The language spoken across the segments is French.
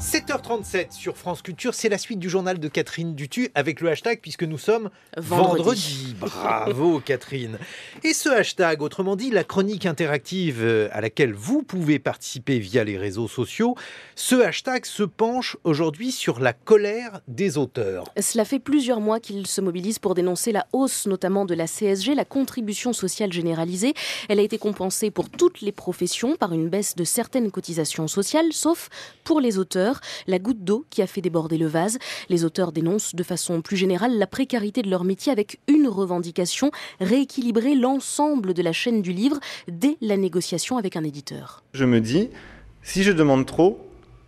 7h37 sur France Culture, c'est la suite du journal de Catherine Dutu avec le hashtag puisque nous sommes vendredi. Bravo Catherine. Et ce hashtag, autrement dit la chronique interactive euh, à laquelle vous pouvez participer via les réseaux sociaux, ce hashtag se penche aujourd'hui sur la colère des auteurs. Cela fait plusieurs mois qu'ils se mobilisent pour dénoncer la hausse notamment de la CSG, la contribution sociale généralisée. Elle a été compensée pour toutes les professions par une baisse de certaines cotisations sociales, sauf pour les auteurs la goutte d'eau qui a fait déborder le vase. Les auteurs dénoncent de façon plus générale la précarité de leur métier avec une revendication, rééquilibrer l'ensemble de la chaîne du livre dès la négociation avec un éditeur. Je me dis, si je demande trop,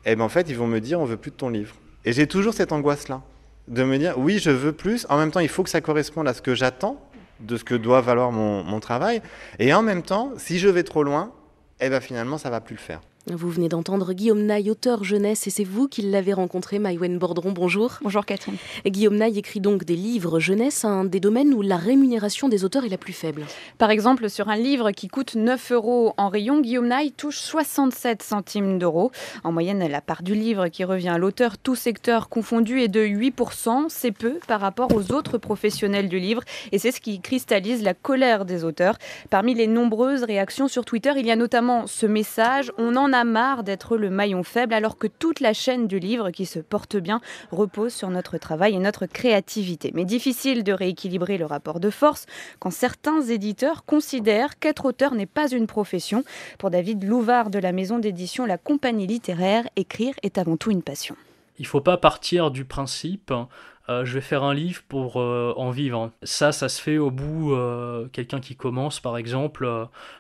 eh ben en fait, ils vont me dire, on veut plus de ton livre. Et j'ai toujours cette angoisse-là, de me dire, oui, je veux plus, en même temps, il faut que ça corresponde à ce que j'attends, de ce que doit valoir mon, travail, et en même temps, si je vais trop loin, eh ben finalement, ça va plus le faire. Vous venez d'entendre Guillaume Naï, auteur jeunesse, et c'est vous qui l'avez rencontré, Maïwen Bordron. Bonjour. Bonjour Catherine. Guillaume Naï écrit donc des livres jeunesse, un des domaines où la rémunération des auteurs est la plus faible. Par exemple, sur un livre qui coûte 9 euros en rayon, Guillaume Naï touche 67 centimes d'euros. En moyenne, la part du livre qui revient à l'auteur, tout secteur confondu, est de 8%. C'est peu par rapport aux autres professionnels du livre, et c'est ce qui cristallise la colère des auteurs. Parmi les nombreuses réactions sur Twitter, il y a notamment ce message On en a marre d'être le maillon faible alors que toute la chaîne du livre qui se porte bien repose sur notre travail et notre créativité. Mais difficile de rééquilibrer le rapport de force quand certains éditeurs considèrent qu'être auteur n'est pas une profession. Pour David Louvard de la maison d'édition La Compagnie littéraire, écrire est avant tout une passion. Il ne faut pas partir du principe euh, je vais faire un livre pour euh, en vivre. Hein. Ça, ça se fait au bout, euh, quelqu'un qui commence par exemple,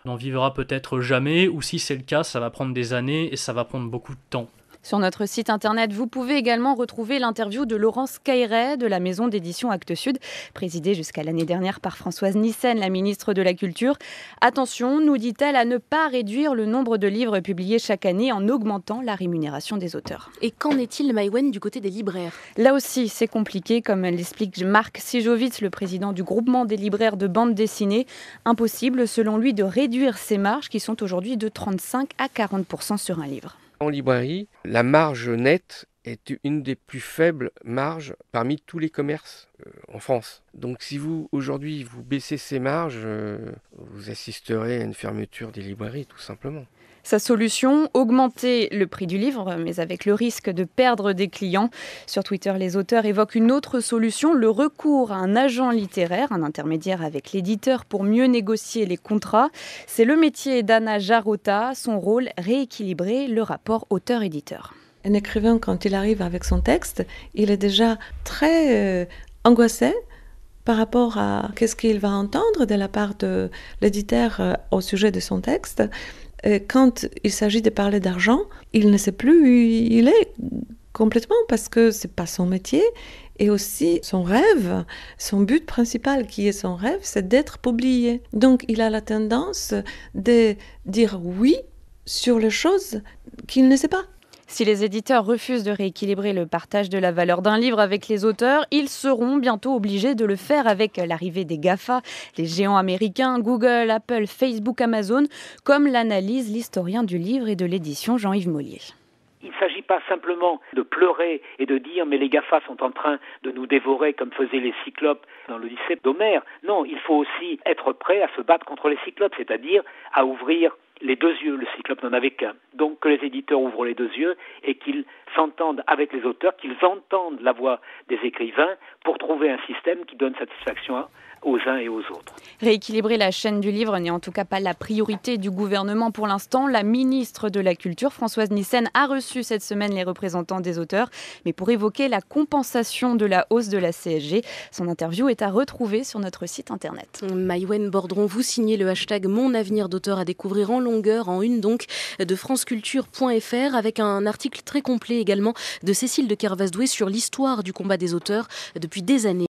n'en vivra peut-être jamais, ou si c'est le cas, ça va prendre des années et ça va prendre beaucoup de temps. Sur notre site internet, vous pouvez également retrouver l'interview de Laurence Cailleret de la maison d'édition Actes Sud, présidée jusqu'à l'année dernière par Françoise Nissen, la ministre de la Culture. Attention, nous dit-elle, à ne pas réduire le nombre de livres publiés chaque année en augmentant la rémunération des auteurs. Et qu'en est-il, Maïwen, du côté des libraires Là aussi, c'est compliqué, comme l'explique Marc Sijovic, le président du groupement des libraires de bande dessinée. Impossible, selon lui, de réduire ses marges qui sont aujourd'hui de 35 à 40 sur un livre. En librairie, la marge nette est une des plus faibles marges parmi tous les commerces euh, en France. Donc si vous aujourd'hui vous baissez ces marges, euh, vous assisterez à une fermeture des librairies tout simplement. Sa solution, augmenter le prix du livre, mais avec le risque de perdre des clients. Sur Twitter, les auteurs évoquent une autre solution, le recours à un agent littéraire, un intermédiaire avec l'éditeur pour mieux négocier les contrats. C'est le métier d'Anna Jarota, son rôle, rééquilibrer le rapport auteur-éditeur. Un écrivain, quand il arrive avec son texte, il est déjà très euh, angoissé par rapport à qu'est-ce qu'il va entendre de la part de l'éditeur euh, au sujet de son texte. Euh, quand il s'agit de parler d'argent, il ne sait plus où il est complètement parce que c'est pas son métier et aussi son rêve, son but principal qui est son rêve, c'est d'être publié. Donc il a la tendance de dire oui sur les choses qu'il ne sait pas. Si les éditeurs refusent de rééquilibrer le partage de la valeur d'un livre avec les auteurs, ils seront bientôt obligés de le faire avec l'arrivée des GAFA, les géants américains, Google, Apple, Facebook, Amazon, comme l'analyse l'historien du livre et de l'édition Jean-Yves Mollier. Il ne s'agit pas simplement de pleurer et de dire mais les GAFA sont en train de nous dévorer comme faisaient les cyclopes dans le lycée d'Homère. Non, il faut aussi être prêt à se battre contre les cyclopes, c'est-à-dire à ouvrir les deux yeux, le Cyclope n'en avait qu'un. Donc que les éditeurs ouvrent les deux yeux et qu'ils s'entendent avec les auteurs, qu'ils entendent la voix des écrivains pour trouver un système qui donne satisfaction aux uns et aux autres. Rééquilibrer la chaîne du livre n'est en tout cas pas la priorité du gouvernement pour l'instant. La ministre de la Culture, Françoise Nissen, a reçu cette semaine les représentants des auteurs, mais pour évoquer la compensation de la hausse de la CSG, son interview est à retrouver sur notre site internet. Maïwen Bordron, vous signez le hashtag Mon avenir d'auteur à découvrir en longueur en une donc de franceculture.fr avec un article très complet également de Cécile de Kervasdoué doué sur l'histoire du combat des auteurs depuis des années.